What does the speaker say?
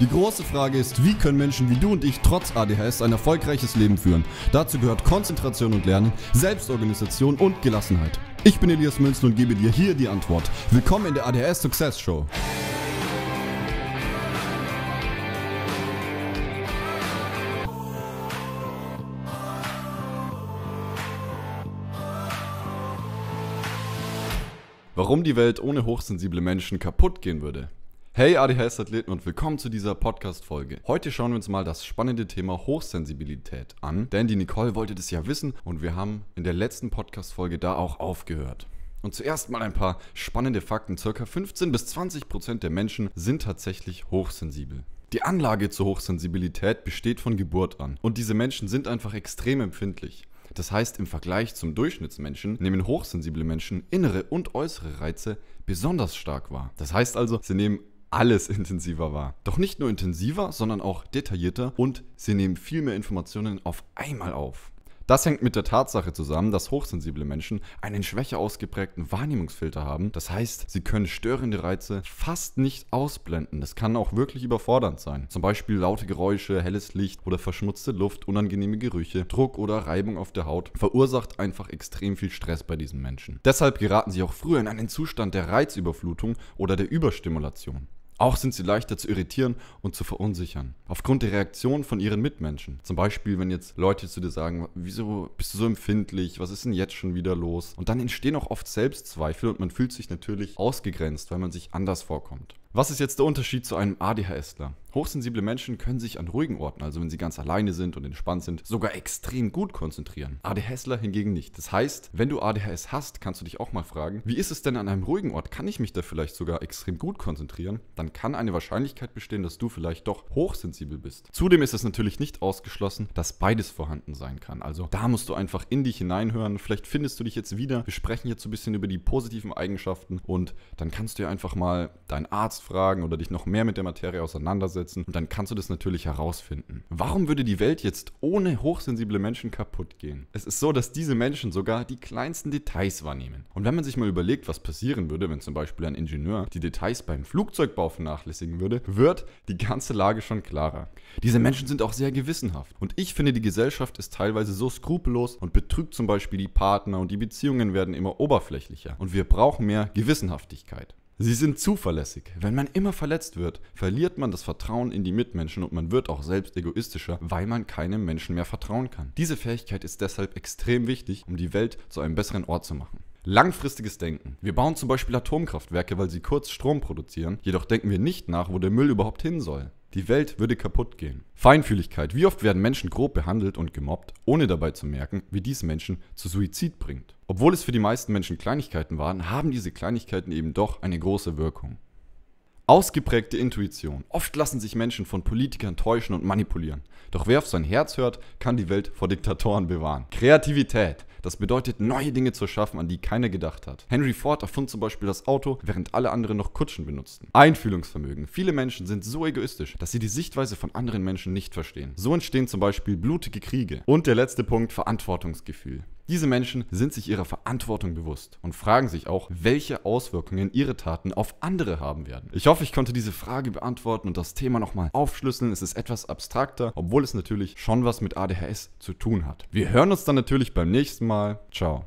Die große Frage ist, wie können Menschen wie du und ich trotz ADHS ein erfolgreiches Leben führen? Dazu gehört Konzentration und Lernen, Selbstorganisation und Gelassenheit. Ich bin Elias Münzen und gebe dir hier die Antwort. Willkommen in der ADHS Success Show. Warum die Welt ohne hochsensible Menschen kaputt gehen würde. Hey ADHS-Athleten und willkommen zu dieser Podcast-Folge. Heute schauen wir uns mal das spannende Thema Hochsensibilität an, denn die Nicole wollte das ja wissen und wir haben in der letzten Podcast-Folge da auch aufgehört. Und zuerst mal ein paar spannende Fakten. Circa 15 bis 20 Prozent der Menschen sind tatsächlich hochsensibel. Die Anlage zur Hochsensibilität besteht von Geburt an und diese Menschen sind einfach extrem empfindlich. Das heißt, im Vergleich zum Durchschnittsmenschen nehmen hochsensible Menschen innere und äußere Reize besonders stark wahr. Das heißt also, sie nehmen alles intensiver war. Doch nicht nur intensiver, sondern auch detaillierter und sie nehmen viel mehr Informationen auf einmal auf. Das hängt mit der Tatsache zusammen, dass hochsensible Menschen einen schwächer ausgeprägten Wahrnehmungsfilter haben. Das heißt, sie können störende Reize fast nicht ausblenden. Das kann auch wirklich überfordernd sein. Zum Beispiel laute Geräusche, helles Licht oder verschmutzte Luft, unangenehme Gerüche, Druck oder Reibung auf der Haut verursacht einfach extrem viel Stress bei diesen Menschen. Deshalb geraten sie auch früher in einen Zustand der Reizüberflutung oder der Überstimulation. Auch sind sie leichter zu irritieren und zu verunsichern. Aufgrund der Reaktion von ihren Mitmenschen. Zum Beispiel, wenn jetzt Leute zu dir sagen, wieso bist du so empfindlich? Was ist denn jetzt schon wieder los? Und dann entstehen auch oft Selbstzweifel und man fühlt sich natürlich ausgegrenzt, weil man sich anders vorkommt. Was ist jetzt der Unterschied zu einem ADHSler? Hochsensible Menschen können sich an ruhigen Orten, also wenn sie ganz alleine sind und entspannt sind, sogar extrem gut konzentrieren. ADHSler hingegen nicht. Das heißt, wenn du ADHS hast, kannst du dich auch mal fragen, wie ist es denn an einem ruhigen Ort? Kann ich mich da vielleicht sogar extrem gut konzentrieren? Dann kann eine Wahrscheinlichkeit bestehen, dass du vielleicht doch hochsensibel bist. Zudem ist es natürlich nicht ausgeschlossen, dass beides vorhanden sein kann. Also da musst du einfach in dich hineinhören. Vielleicht findest du dich jetzt wieder. Wir sprechen jetzt so ein bisschen über die positiven Eigenschaften und dann kannst du ja einfach mal deinen Arzt nachfragen oder dich noch mehr mit der Materie auseinandersetzen und dann kannst du das natürlich herausfinden. Warum würde die Welt jetzt ohne hochsensible Menschen kaputt gehen? Es ist so, dass diese Menschen sogar die kleinsten Details wahrnehmen. Und wenn man sich mal überlegt, was passieren würde, wenn zum Beispiel ein Ingenieur die Details beim Flugzeugbau vernachlässigen würde, wird die ganze Lage schon klarer. Diese Menschen sind auch sehr gewissenhaft und ich finde, die Gesellschaft ist teilweise so skrupellos und betrügt zum Beispiel die Partner und die Beziehungen werden immer oberflächlicher und wir brauchen mehr Gewissenhaftigkeit. Sie sind zuverlässig. Wenn man immer verletzt wird, verliert man das Vertrauen in die Mitmenschen und man wird auch selbst egoistischer, weil man keinem Menschen mehr vertrauen kann. Diese Fähigkeit ist deshalb extrem wichtig, um die Welt zu einem besseren Ort zu machen. Langfristiges Denken. Wir bauen zum Beispiel Atomkraftwerke, weil sie kurz Strom produzieren, jedoch denken wir nicht nach, wo der Müll überhaupt hin soll. Die Welt würde kaputt gehen. Feinfühligkeit. Wie oft werden Menschen grob behandelt und gemobbt, ohne dabei zu merken, wie dies Menschen zu Suizid bringt. Obwohl es für die meisten Menschen Kleinigkeiten waren, haben diese Kleinigkeiten eben doch eine große Wirkung. Ausgeprägte Intuition. Oft lassen sich Menschen von Politikern täuschen und manipulieren. Doch wer auf sein Herz hört, kann die Welt vor Diktatoren bewahren. Kreativität. Das bedeutet, neue Dinge zu schaffen, an die keiner gedacht hat. Henry Ford erfund zum Beispiel das Auto, während alle anderen noch Kutschen benutzten. Einfühlungsvermögen. Viele Menschen sind so egoistisch, dass sie die Sichtweise von anderen Menschen nicht verstehen. So entstehen zum Beispiel blutige Kriege. Und der letzte Punkt, Verantwortungsgefühl. Diese Menschen sind sich ihrer Verantwortung bewusst und fragen sich auch, welche Auswirkungen ihre Taten auf andere haben werden. Ich hoffe, ich konnte diese Frage beantworten und das Thema nochmal aufschlüsseln. Es ist etwas abstrakter, obwohl es natürlich schon was mit ADHS zu tun hat. Wir hören uns dann natürlich beim nächsten Mal. Ciao.